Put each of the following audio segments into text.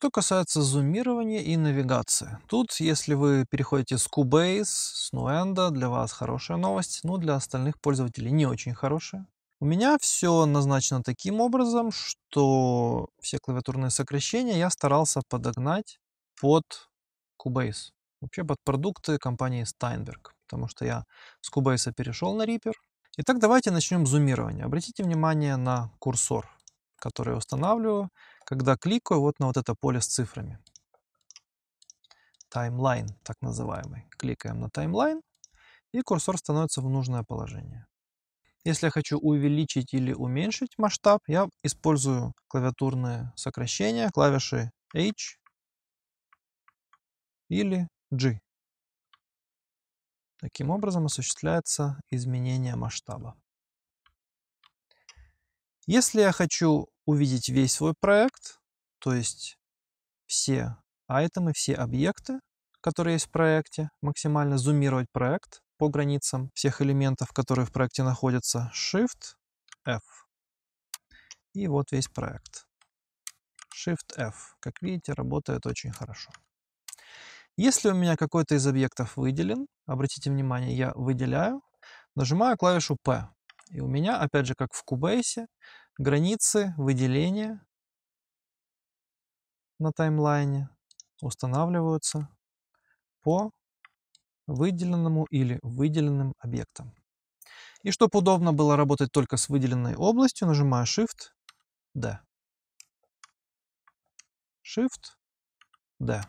Что касается зумирования и навигации. Тут, если вы переходите с Cubase, с Nuendo, для вас хорошая новость, но для остальных пользователей не очень хорошая. У меня все назначено таким образом, что все клавиатурные сокращения я старался подогнать под Cubase. Вообще под продукты компании Steinberg, потому что я с Cubase перешел на Reaper. Итак, давайте начнем зумирование. Обратите внимание на курсор, который я устанавливаю когда кликаю вот на вот это поле с цифрами. Таймлайн, так называемый. Кликаем на таймлайн, и курсор становится в нужное положение. Если я хочу увеличить или уменьшить масштаб, я использую клавиатурные сокращения, клавиши H или G. Таким образом осуществляется изменение масштаба. Если я хочу увидеть весь свой проект, то есть все айтемы, все объекты, которые есть в проекте, максимально зумировать проект по границам всех элементов, которые в проекте находятся, Shift F. И вот весь проект. Shift F. Как видите, работает очень хорошо. Если у меня какой-то из объектов выделен, обратите внимание, я выделяю, нажимаю клавишу P. И у меня, опять же, как в Cubase, Границы выделения на таймлайне устанавливаются по выделенному или выделенным объектам. И чтобы удобно было работать только с выделенной областью, нажимаю Shift D. Shift D.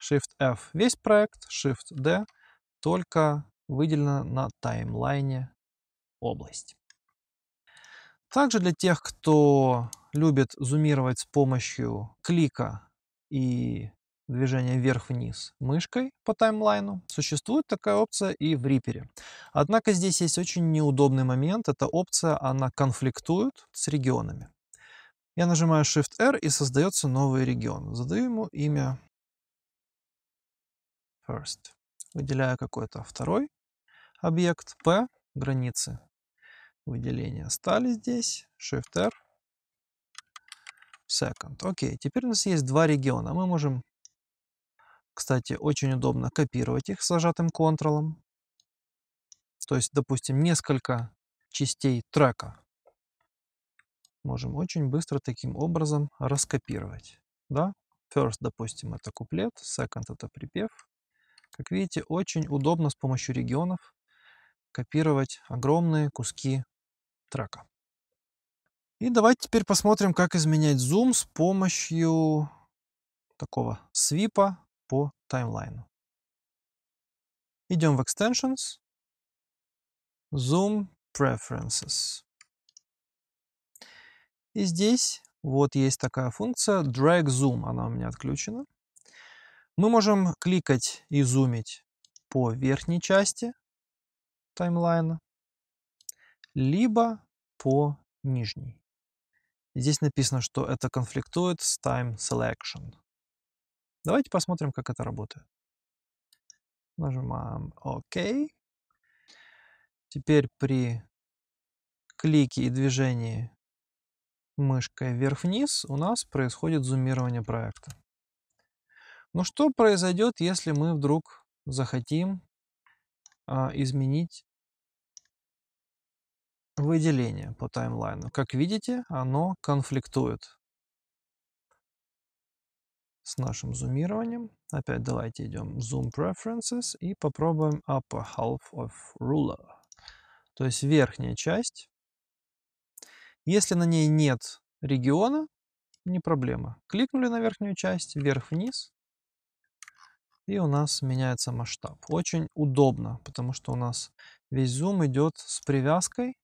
Shift F весь проект, Shift D только выделена на таймлайне область. Также для тех, кто любит зумировать с помощью клика и движения вверх-вниз мышкой по таймлайну, существует такая опция и в Reaper. Однако здесь есть очень неудобный момент. Эта опция, она конфликтует с регионами. Я нажимаю Shift-R и создается новый регион. Задаю ему имя First. Выделяю какой-то второй объект P, границы выделения стали здесь, Shift-R, Second. Окей, теперь у нас есть два региона. Мы можем, кстати, очень удобно копировать их с зажатым Ctrl. То есть, допустим, несколько частей трека можем очень быстро таким образом раскопировать. Да? First, допустим, это куплет, second это припев. Как видите, очень удобно с помощью регионов копировать огромные куски Трека. И давайте теперь посмотрим, как изменять зум с помощью такого свипа по таймлайну. Идем в Extensions, Zoom Preferences. И здесь вот есть такая функция Drag Zoom, она у меня отключена. Мы можем кликать и зумить по верхней части таймлайна, либо по нижней. Здесь написано, что это конфликтует с time selection. Давайте посмотрим, как это работает. Нажимаем ОК. OK. Теперь при клике и движении мышкой вверх-вниз у нас происходит зумирование проекта. Но ну, что произойдет, если мы вдруг захотим а, изменить Выделение по таймлайну. Как видите, оно конфликтует с нашим зумированием. Опять давайте идем в Zoom Preferences и попробуем Upper Half of Ruler. То есть верхняя часть. Если на ней нет региона, не проблема. Кликнули на верхнюю часть, вверх-вниз, и у нас меняется масштаб. Очень удобно, потому что у нас весь зум идет с привязкой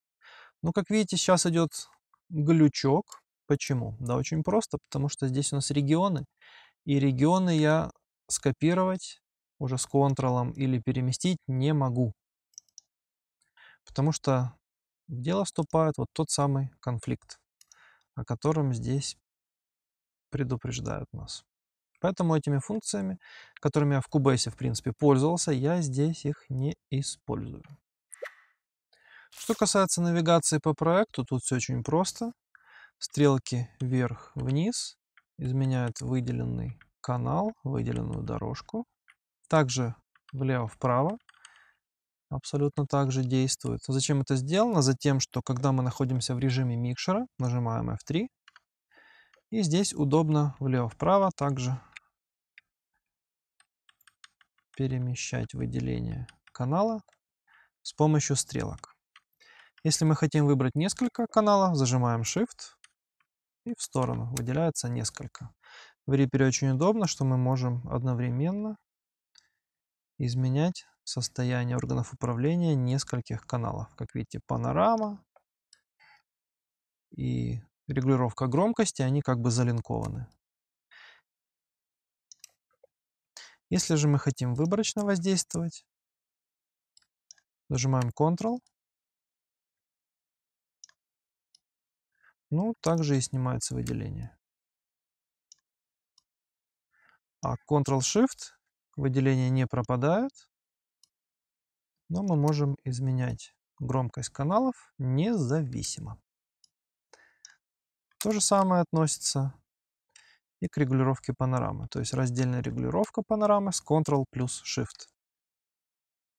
но, ну, как видите, сейчас идет глючок. Почему? Да, очень просто, потому что здесь у нас регионы. И регионы я скопировать уже с Ctrl или переместить не могу. Потому что в дело вступает вот тот самый конфликт, о котором здесь предупреждают нас. Поэтому этими функциями, которыми я в Cubase, в принципе, пользовался, я здесь их не использую. Что касается навигации по проекту, тут все очень просто. Стрелки вверх-вниз изменяют выделенный канал, выделенную дорожку. Также влево-вправо абсолютно так же действует. Зачем это сделано? Затем, что когда мы находимся в режиме микшера, нажимаем F3, и здесь удобно влево-вправо также перемещать выделение канала с помощью стрелок. Если мы хотим выбрать несколько каналов, зажимаем Shift и в сторону выделяется несколько. В Reaper очень удобно, что мы можем одновременно изменять состояние органов управления нескольких каналов. Как видите, панорама и регулировка громкости, они как бы залинкованы. Если же мы хотим выборочно воздействовать, нажимаем Ctrl Ну, также и снимается выделение. А Ctrl-Shift выделение не пропадает, но мы можем изменять громкость каналов независимо. То же самое относится и к регулировке панорамы. То есть раздельная регулировка панорамы с Ctrl плюс Shift.